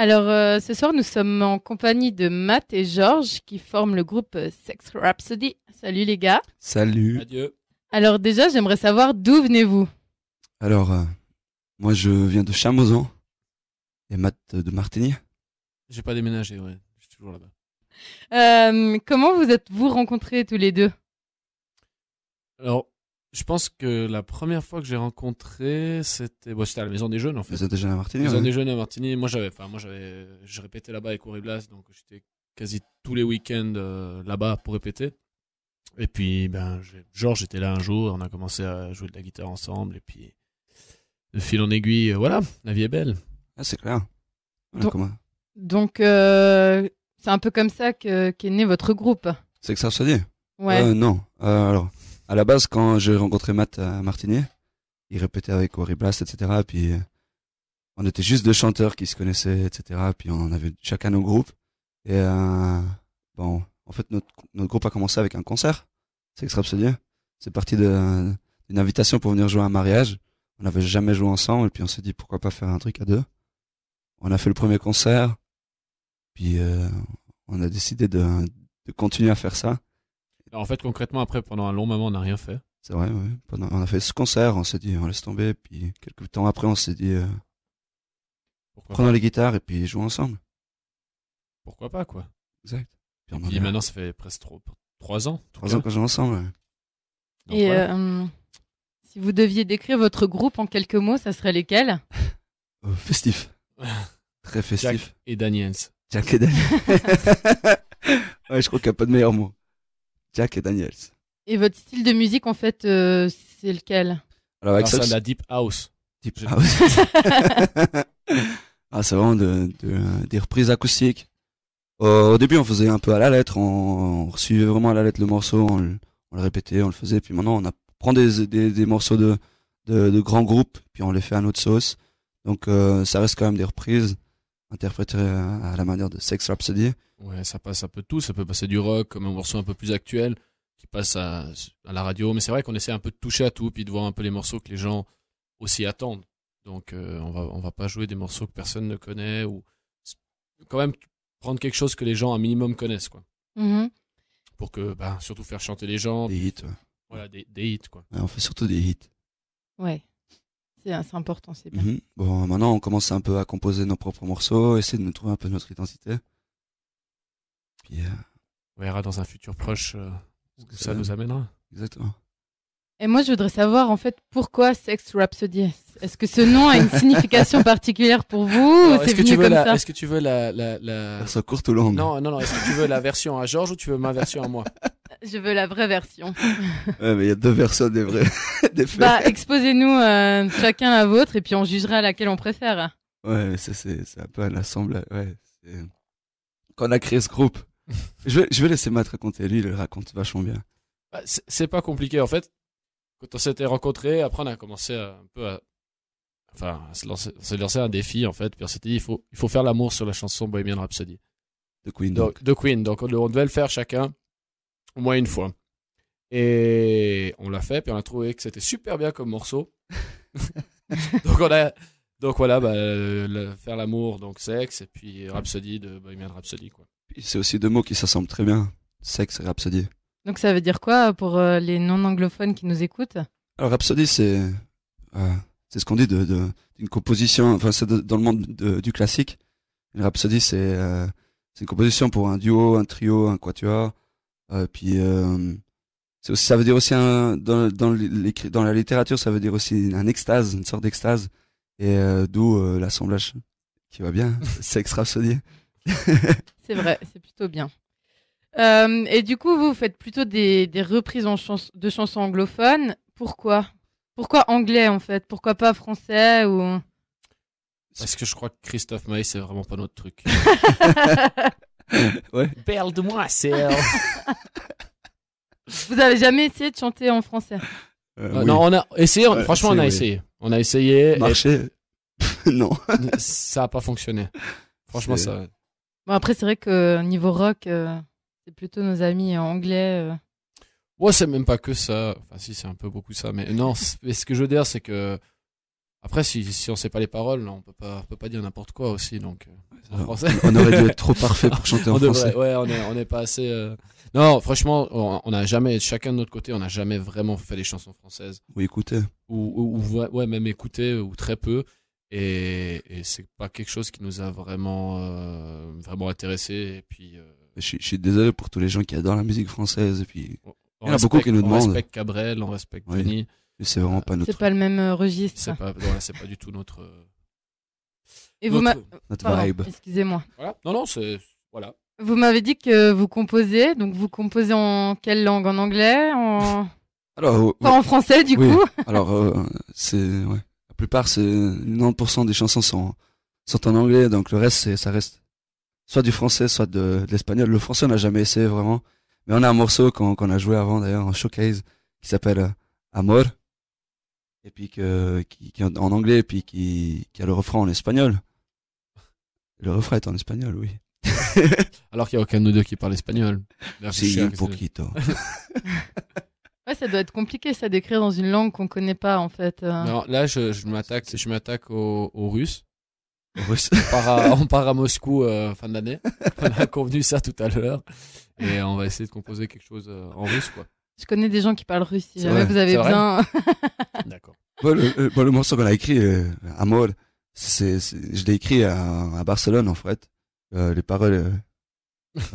Alors, euh, ce soir, nous sommes en compagnie de Matt et Georges qui forment le groupe Sex Rhapsody. Salut les gars. Salut. Adieu. Alors déjà, j'aimerais savoir d'où venez-vous Alors, euh, moi je viens de Chamozan et Matt de Martigny. J'ai pas déménagé, ouais. Je suis toujours là-bas. Euh, comment vous êtes-vous rencontrés tous les deux Alors, je pense que la première fois que j'ai rencontré, c'était à la Maison des Jeunes en fait. Maison des à Martigny. Maison des Jeunes à Martigny. Moi j'avais, enfin moi j'avais, je répétais là-bas avec Blas, donc j'étais quasi tous les week-ends euh, là-bas pour répéter. Et puis ben Georges était là un jour, on a commencé à jouer de la guitare ensemble et puis de fil en aiguille, euh, voilà, la vie est belle. Ah c'est clair. donc, comment... donc euh, c'est un peu comme ça que qu'est né votre groupe. C'est que ça se dit. Ouais. non. alors à la base, quand j'ai rencontré Matt à euh, Martinier, il répétait avec Wari Blast, etc. puis, euh, on était juste deux chanteurs qui se connaissaient, etc. puis, on avait chacun nos groupes. Et euh, bon, en fait, notre, groupe a commencé avec un concert. C'est extraordinaire. C'est parti d'une invitation pour venir jouer à un mariage. On n'avait jamais joué ensemble. Et puis, on s'est dit, pourquoi pas faire un truc à deux On a fait le premier concert. Puis, euh, on a décidé de, de continuer à faire ça en fait, concrètement, après, pendant un long moment, on n'a rien fait. C'est vrai, oui. on a fait ce concert, on s'est dit, on laisse tomber. Puis, quelques temps après, on s'est dit, euh, prenons les guitares et puis jouons ensemble. Pourquoi pas, quoi. Exact. et puis, maintenant, ça fait presque trop, trois ans. Trois ans qu'on joue ensemble. et euh, si vous deviez décrire votre groupe en quelques mots, ça serait lesquels euh, Festif. Très festif. Jack et Daniels. Jack et Daniels. ouais, je crois qu'il n'y a pas de meilleur mot et Daniels. Et votre style de musique, en fait, euh, c'est lequel Alors, avec ça, la Deep House. Deep ah, ah c'est vraiment de, des reprises acoustiques. au début, on faisait un peu à la lettre, on, suivait vraiment à la lettre le morceau, on le, répétait, on le faisait. Puis maintenant, on prend des, morceaux de, de, grands groupes, puis on les fait à notre sauce. Donc, euh, ça reste quand même des reprises interpréter à la manière de Sex Rhapsody. Ouais, ça passe un peu tout. Ça peut passer du rock comme un morceau un peu plus actuel qui passe à, la radio. Mais c'est vrai qu'on essaie un peu de toucher à tout puis de voir un peu les morceaux que les gens aussi attendent. Donc euh, on va on va pas jouer des morceaux que personne ne connaît ou quand même prendre quelque chose que les gens un minimum connaissent quoi. Mm-hmm. Pour que bah, surtout faire chanter les gens. Des hits. Voilà des, hits quoi. on fait surtout des hits. Ouais. C'est important, c'est bien. Mhm. Bon, maintenant, on commence un peu à composer nos propres morceaux, essayer de nous trouver un peu notre identité. Puis, euh, On verra dans un futur proche euh, ce que ça nous amènera. Exactement. Et moi, je voudrais savoir, en fait, pourquoi Sex Rhapsody Est-ce que ce nom a une signification particulière pour vous Est-ce que, tu veux est-ce que tu veux la... courte ou longue Non, non, non. Est-ce que tu veux la version à Georges ou tu veux ma version à moi Je veux la vraie version. ouais, mais il y a deux versions des vrais. Bah, exposez-nous euh, chacun la vôtre et puis on jugera laquelle on préfère. Ouais, ça c'est un peu un assemblage. Ouais, Quand on a créé ce groupe, je, vais, je laisser Matt raconter. Lui, il le raconte vachement bien. Bah, c'est pas compliqué en fait. Quand on s'était rencontrés, après on a commencé un peu à, enfin, on se lancer, un défi en fait. Puis on s'était dit, il faut, il faut faire l'amour sur la chanson Bohemian Rhapsody. De Queen. Donc, De Queen. Donc on devait le faire chacun au moins une fois. Et on l'a fait, puis on a trouvé que c'était super bien comme morceau. donc on a, donc voilà, bah, faire l'amour, donc sexe, et puis Rhapsody de Bohemian Rhapsody C'est aussi deux mots qui s'assemblent très bien, sexe et Rhapsody. Donc ça veut dire quoi pour euh, les non anglophones qui nous écoutent Alors Rhapsody c'est euh, c'est ce qu'on dit de, composition, enfin c'est dans le monde du classique. Une Rhapsody c'est euh, c'est une composition pour un duo, un trio, un quatuor. Euh, puis euh, ça veut dire aussi dans, dans, la littérature, ça veut dire aussi un extase, une sorte d'extase, et euh, d'où l'assemblage qui va bien, hein, sexe rhapsodie. c'est vrai, c'est plutôt bien. et du coup, vous faites plutôt des, reprises en de chansons anglophones. Pourquoi Pourquoi anglais en fait Pourquoi pas français ou Parce que je crois que Christophe Maé, c'est vraiment pas notre truc. ouais. Perle de moi, c'est... Vous avez jamais essayé de chanter en français euh, euh, Non, on a essayé. franchement, on a essayé. On a essayé. Marché Non. ça n'a pas fonctionné. Franchement, ça. Bon, après, c'est vrai que euh, niveau rock, c'est plutôt nos amis anglais. Ouais, c'est même pas que ça. Enfin, si, c'est un peu beaucoup ça. Mais non, ce que je veux dire, c'est que après, si, si on sait pas les paroles, on peut pas, peut pas dire n'importe quoi aussi. Donc, euh, on aurait dû être trop parfait pour chanter en français. ouais, on est, pas assez. Euh. Non, franchement, on n'a jamais, chacun de notre côté, on n'a jamais vraiment fait des chansons françaises. Ou écouter. Ou, ouais, même écouter, ou très peu. Et, et c'est pas quelque chose qui nous a vraiment, euh, vraiment intéressé. puis. Je, suis désolé pour tous les gens qui adorent la musique française. Et puis. il y en a beaucoup qui nous demandent. On respecte Cabrel, on respecte oui. Denis c'est vraiment pas notre. C'est pas le même euh, registre. C'est pas, pas, du tout notre. Et notre, vous vibe. Excusez-moi. Non, non, c'est. Voilà. Vous m'avez dit que vous composez, donc vous composez en quelle langue En anglais en... Euh, pas en français du coup Alors, euh, c'est. Ouais. La plupart, c'est 90% des chansons sont, sont en anglais, donc le reste, ça reste soit du français, soit de, l'espagnol. Le français, on n'a jamais essayé vraiment. Mais on a un morceau qu'on a joué avant d'ailleurs en showcase qui s'appelle Amor, et puis qui, en anglais, puis qui, a le refrain en espagnol. Le refrain est en espagnol, oui. Alors qu'il n'y a aucun de nous deux qui parle espagnol. Merci un poquito. ouais, ça doit être compliqué, ça, d'écrire dans une langue qu'on ne connaît pas, en fait. Euh. Non, là, je, m'attaque, je m'attaque aux, russe. Russes. on, part à, Moscou euh, fin d'année. On a convenu ça tout à l'heure. Et on va essayer de composer quelque chose euh, en russe, quoi. Je connais des gens qui parlent russe si jamais vous avez besoin. D'accord. Euh, bon, le, morceau qu'on a écrit, à euh, Amor, je l'ai écrit à, Barcelone en fait. Euh, les paroles,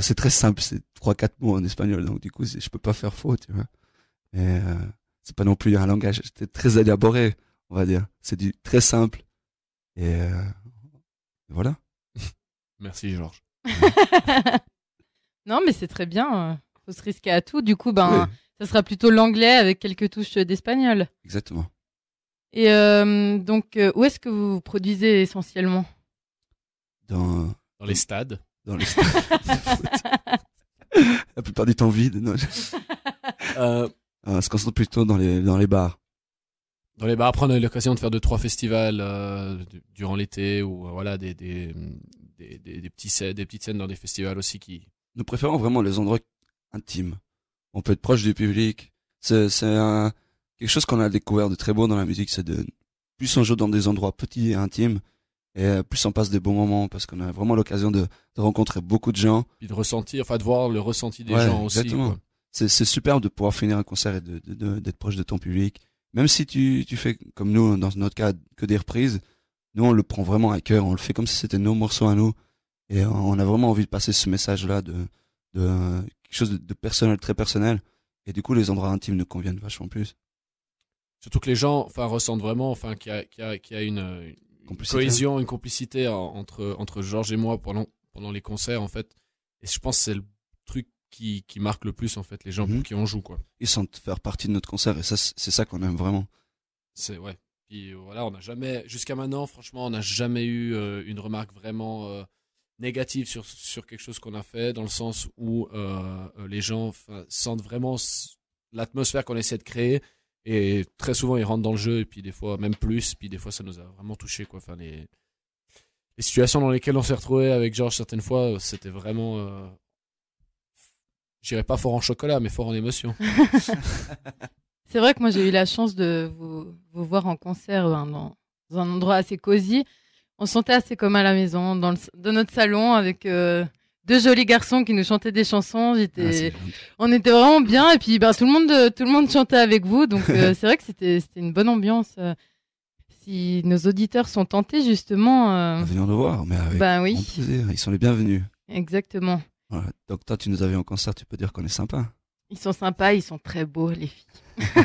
c'est très simple, c'est trois quatre mots en espagnol, donc du coup je peux pas faire faux, tu vois. Et c'est pas non plus un langage très élaboré, on va dire. C'est du très simple. Et voilà. Merci Georges. non mais c'est très bien. Il Faut se risquer à tout. Du coup, ben ça sera plutôt l'anglais avec quelques touches d'espagnol. Exactement. Et euh, donc, euh, où est-ce que vous, produisez essentiellement dans... les stades. Dans les stades. La plupart du temps vide. Non, euh, ah, on se concentre plutôt dans les, dans les bars. Dans les bars, après on a eu l'occasion de faire deux trois festivals durant l'été ou voilà des des, des petites scènes dans des festivals aussi qui. Nous préférons vraiment les endroits intimes on peut être proche du public. C'est quelque chose qu'on a découvert de très beau dans la musique, c'est de plus on joue dans des endroits petits et intimes, et euh, plus on passe des bons moments parce qu'on a vraiment l'occasion de, rencontrer beaucoup de gens. Et de ressentir, enfin de voir le ressenti des gens aussi. C'est super de pouvoir finir un concert et d'être proche de ton public. Même si tu, fais, comme nous, dans notre cas, que des reprises, nous on le prend vraiment à cœur, on le fait comme si c'était nos morceaux à nous. Et on a vraiment envie de passer ce message-là de, de chose de, personnel, très personnel. Et du coup, les endroits intimes nous conviennent vachement plus. Surtout que les gens enfin, ressentent vraiment enfin, qu'il y, y, a, une, cohésion, une complicité entre, entre Georges et moi pendant, pendant les concerts, en fait. Et je pense que c'est le truc qui, marque le plus, en fait, les gens mhm. qui on joue, quoi. Ils sentent faire partie de notre concert, et ça, c'est ça qu'on aime vraiment. C'est, ouais. Puis voilà, on n'a jamais, jusqu'à maintenant, franchement, on n'a jamais eu euh, une remarque vraiment. Euh, négative sur, quelque chose qu'on a fait, dans le sens où euh, les gens sentent vraiment l'atmosphère qu'on essaie de créer. Et très souvent, ils rentrent dans le jeu, et puis des fois, même plus, puis des fois, ça nous a vraiment touché quoi. Enfin, les, situations dans lesquelles on s'est retrouvé avec Georges certaines fois, c'était vraiment. Euh, dirais pas fort en chocolat, mais fort en émotion. C'est vrai que moi, j'ai eu la chance de vous, voir en concert ben, dans un endroit assez cosy on sentait assez comme à la maison, dans, notre salon, avec euh, deux jolis garçons qui nous chantaient des chansons. Ah, on était vraiment bien. Et puis, ben, euh, tout le monde, chantait avec vous. Donc, euh, c'est vrai que c'était, une bonne ambiance. Si nos auditeurs sont tentés, justement. Euh... Venir nous voir, mais ben, oui. Ils sont les bienvenus. Exactement. Donc, toi, tu nous avais en concert, tu peux dire qu'on est sympa. Ils sont sympas, ils sont très beaux, les filles.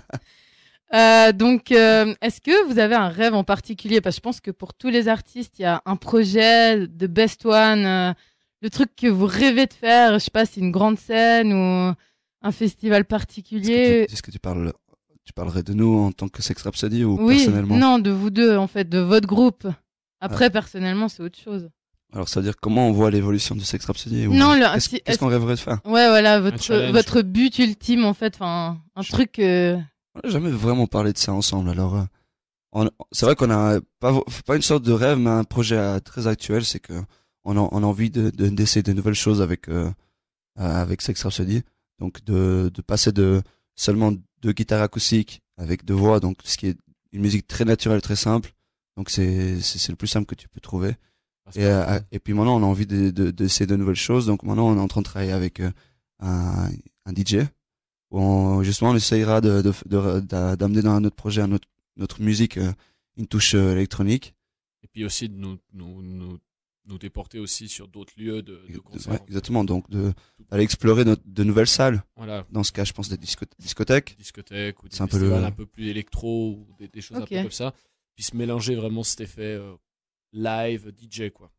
Euh, donc, euh, est-ce que vous avez un rêve en particulier Parce que je pense que pour tous les artistes, il y a un projet de best one, euh, le truc que vous rêvez de faire. Je sais pas, c'est une grande scène ou un festival particulier. Est-ce que, tu parles Tu parlerais de nous en tant que Sex Rhapsody ou oui, personnellement Non, de vous deux en fait, de votre groupe. Après, ah. personnellement, c'est autre chose. Alors, ça veut dire comment on voit l'évolution de Sex Rhapsody ou... Non, qu'est-ce, qu'on rêverait de faire Ouais, voilà, votre, but ultime en fait, enfin, un truc on n'a jamais vraiment parlé de ça ensemble. Alors, euh, c'est vrai qu'on a pas, pas une sorte de rêve, mais un projet euh, très actuel, c'est que on a, on a envie de d'essayer de, nouvelles choses avec euh, euh, avec Sex Rhapsody. Donc de, de passer de seulement de guitare acoustique avec deux voix, donc ce qui est une musique très naturelle, très simple. Donc c'est c'est le plus simple que tu peux trouver. Et, et, puis maintenant, on a envie de de, d'essayer de, nouvelles choses. Donc maintenant, on est en train de travailler avec un, un, DJ justement on essayera d'amener de, de, de, dans notre projet, notre, notre musique, euh, une touche euh, électronique. Et puis aussi de nous, nous, nous, déporter aussi sur d'autres lieux de, de concerts. exactement, donc d'aller explorer de, nouvelles salles. Voilà. Dans ce cas, je pense des discothèques. Discothèques ou des un peu, plus électro des, choses un peu comme ça. Puis se mélanger vraiment cet effet euh, live, DJ, quoi.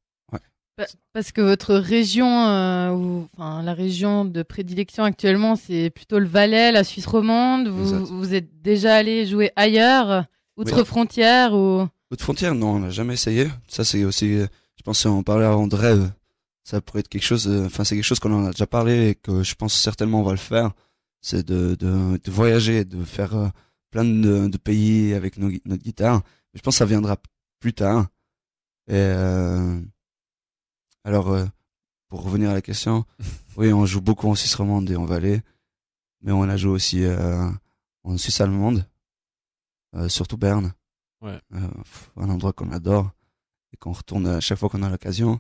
Parce que votre région, euh, enfin, la région de prédilection actuellement, c'est plutôt le Valais, la Suisse romande. Vous, êtes déjà allé jouer ailleurs, outre frontière frontières ou... Outre frontières, non, on n'a jamais essayé. Ça, c'est aussi, je pense, on parlait avant de rêve. Ça pourrait être quelque chose, euh, enfin, c'est quelque chose qu'on en a déjà parlé et que je pense certainement on va le faire. C'est de, de, voyager, de faire euh, plein de, pays avec nos, notre guitare. Je pense que ça viendra plus tard. Et, alors, euh, pour revenir à la question, oui, on joue beaucoup en Suisse romande et en Valais, mais on a joué aussi euh, en Suisse allemande, euh, surtout Berne. un endroit qu'on adore et qu'on retourne à chaque fois qu'on a l'occasion.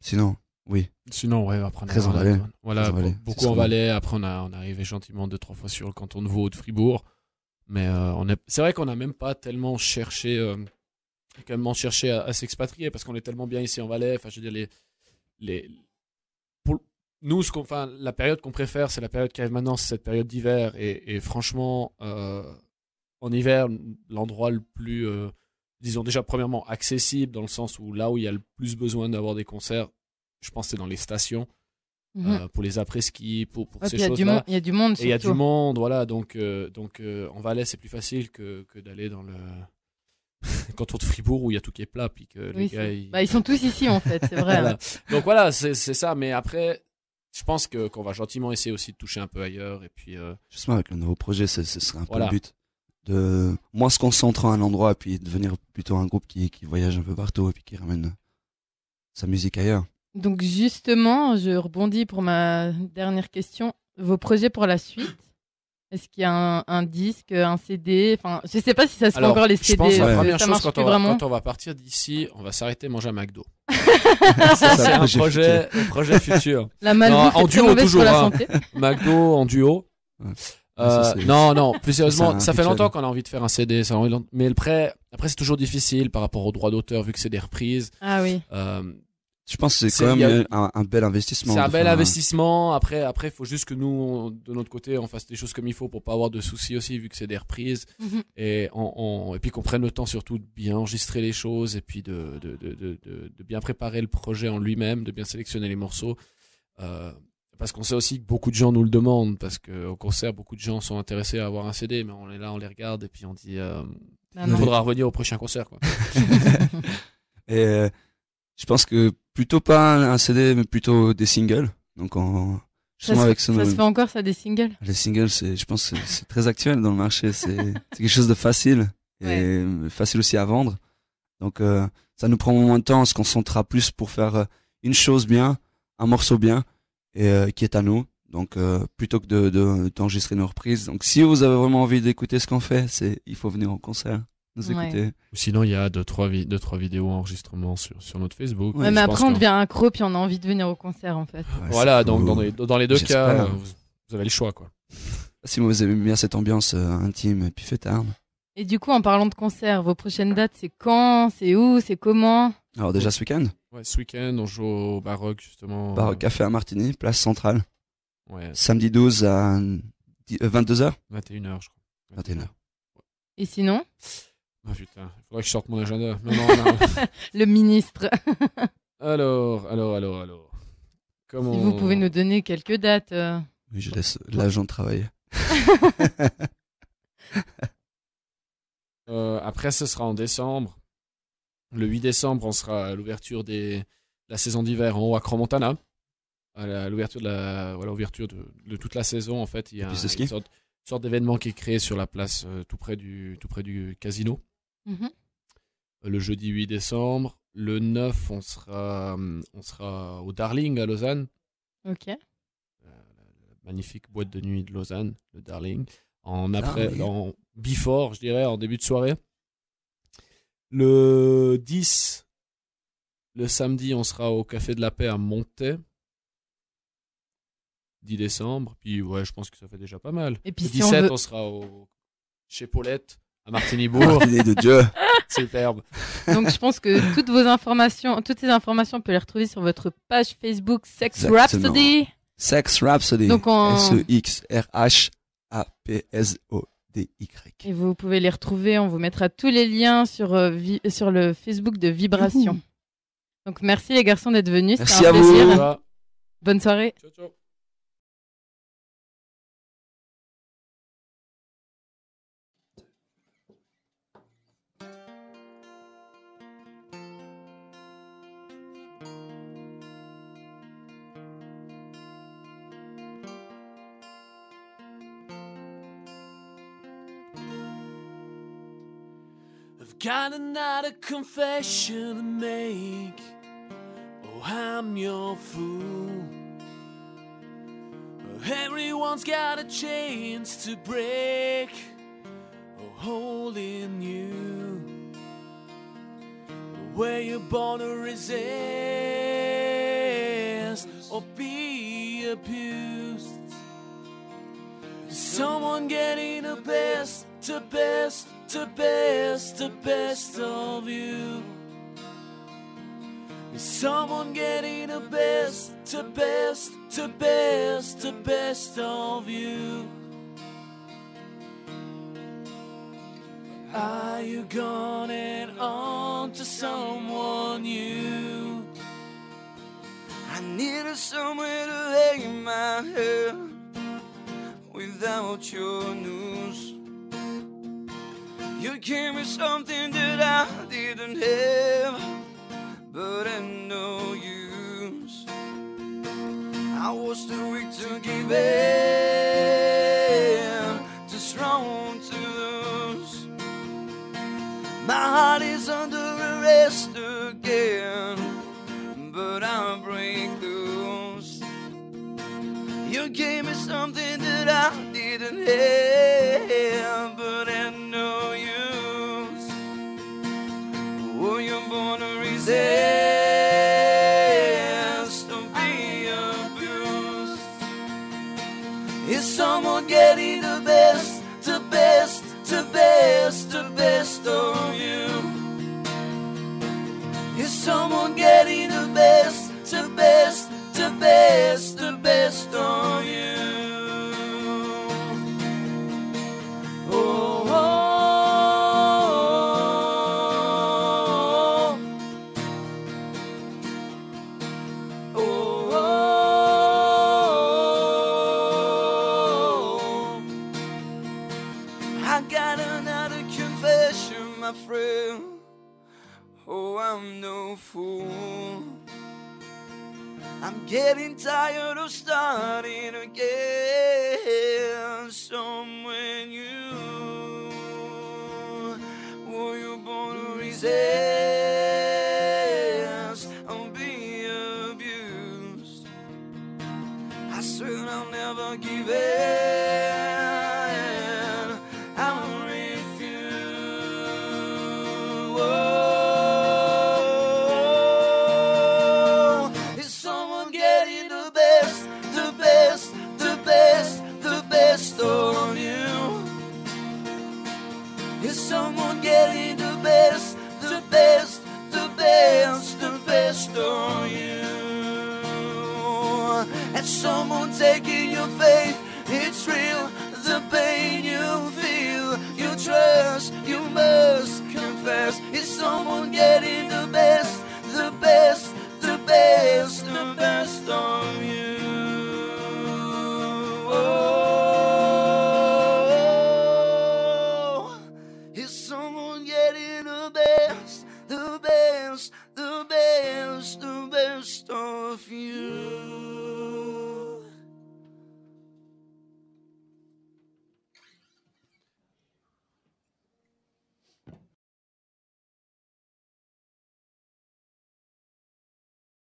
sinon, oui. Sinon, ouais, après on Très en Valais. Voilà, beaucoup en Valais. Après, on, est on gentiment deux, trois fois sur le canton de Vaud, de Fribourg. Mais on c'est vrai qu'on n'a même pas tellement cherché quand même chercher à, à s'expatrier parce qu'on est tellement bien ici en Valais. Enfin, je veux dire, les, les, pour nous, ce enfin, la période qu'on préfère, c'est la période qui arrive maintenant, c'est cette période d'hiver. Et, franchement, euh, en hiver, l'endroit le plus, euh, disons déjà, premièrement, accessible, dans le sens où là où il y a le plus besoin d'avoir des concerts, je pense c'est dans les stations. Mhm. Euh, pour les après-ski, pour, pour ces choses-là. Il y a du monde, Il y a du monde, voilà. Donc, donc en Valais, c'est plus facile que, que d'aller dans le, Quand est de Fribourg où il y a tout qui est plat. Puis que les gars, bah, ils... sont tous ici en fait, c'est vrai. Hein. Donc voilà, c'est ça. Mais après, je pense que qu'on va gentiment essayer aussi de toucher un peu ailleurs. Et puis, euh, Justement, avec le nouveau projet, ce serait un peu le but. De moins se concentrer à un endroit et puis devenir plutôt un groupe qui, qui voyage un peu partout et puis qui ramène euh, sa musique ailleurs. Donc justement, je rebondis pour ma dernière question. Vos projets pour la suite est-ce qu'il y a un, disque, un CD Enfin, je sais pas si ça se fait encore les CD. Je pense la euh, première chose quand on, va, on, va, partir d'ici, on va s'arrêter manger à McDo. c'est un projet, futur. projet futur. La non, en duo toujours. Pour la hein. santé. McDo en duo. Ah, euh, non, non, plus sérieusement, ça fait longtemps qu'on a envie de faire un CD, ça, mais le prêt, après c'est toujours difficile par rapport aux droits d'auteur vu que c'est des reprises. Ah oui. Euh, je pense que c'est quand même un, bel investissement. C'est un bel hein. investissement. Après, après, faut juste que nous, de notre côté, on fasse des choses comme il faut pour pas avoir de soucis aussi, vu que c'est des reprises, mhm. et on, et puis qu'on prenne le temps surtout de bien enregistrer les choses, et puis de de, de, de, bien préparer le projet en lui-même, de bien sélectionner les morceaux, euh, parce qu'on sait aussi que beaucoup de gens nous le demandent, parce qu'au concert, beaucoup de gens sont intéressés à avoir un CD, mais on est là, on les regarde, et puis on dit, euh, bah il faudra revenir au prochain concert. Quoi. et euh, je pense que plutôt pas un, CD, mais plutôt des singles. Donc on, ça, avec se, ça se fait encore ça des singles Les singles, c'est, je pense, c'est très actuel dans le marché. C'est quelque chose de facile et facile aussi à vendre. Donc euh, ça nous prend moins de temps. On se concentrera plus pour faire euh, une chose bien, un morceau bien et euh, qui est à nous. Donc plutôt que de, d'enregistrer une nos reprises. Donc si vous avez vraiment envie d'écouter ce qu'on fait, c'est il faut venir en concert. Sinon, il y a deux trois, deux, trois vidéos enregistrements sur, sur notre Facebook. Ouais, mais après, on devient un creux puis on a envie de venir au concert en fait. voilà, donc dans, les, dans les, deux cas, euh, vous, avez le choix quoi. Si vous aimez bien cette ambiance euh, intime intime, puis faites arme. Et du coup, en parlant de concert, vos prochaines dates, c'est quand, c'est où, c'est comment Alors déjà ce week-end Ouais, ce week-end, on joue au Baroque justement. Baroque Café à Martini place centrale. Ouais. Samedi 12 à 22h euh, 21h je crois. 21h. Et sinon ah putain, il faudrait que je sorte mon agenda. le ministre. alors, alors, alors, alors. Comment... Si vous pouvez nous donner quelques dates. Euh. Oui, je laisse l'agent travailler. Euh, après, ce sera en décembre. Le 8 décembre, on sera à l'ouverture des la saison d'hiver en haut à Cromontana. À l'ouverture de, la... voilà, de... de, toute la saison, en fait, il y a une sorte, d'événement qui est créé sur la place euh, tout, près du, tout près du casino. Mhm. Le jeudi 8 décembre. Le 9, on sera, euh, on sera au Darling à Lausanne. Ok. Euh, la, magnifique boîte de nuit de Lausanne, le Darling. En ah après, en before, je dirais, en début de soirée. Le 10, le samedi, on sera au Café de la Paix à Monté. 10 décembre. Puis ouais, je pense que ça fait déjà pas mal. Et puis le 17, on, on, sera au... chez Paulette à Martinibourg. de Dieu. Superbe. Donc je pense que toutes vos informations, toutes ces informations, on peut les retrouver sur votre page Facebook Sex Rhapsody. Sex Rhapsody. S-E-X-R-H-A-P-S-O-D-Y. Et vous pouvez les retrouver, on vous mettra tous les liens sur, euh, sur le Facebook de Vibration. Mmh. Donc merci les garçons d'être venus. Merci un à plaisir. vous. Bonne soirée. Ciao, ciao. Got another confession to make. Oh, I'm your fool. Everyone's got a chance to break. Oh, hole in you. Where you're born to resist or be abused. Someone getting the best, the best the best, the best of you. Is someone getting the best, the best, the best, the best of you? Are you going on to someone new? I need somewhere to lay my head without your news. You gave me something that I didn't have, but at no use. I was too weak to give in, too strong to lose. My heart is under arrest again, but I break loose. You gave me something that I didn't have. Getting tired of starting again. Someone you were you born to resist and be abused. I swear I'll never give in. trust, you must confess. It's someone gay?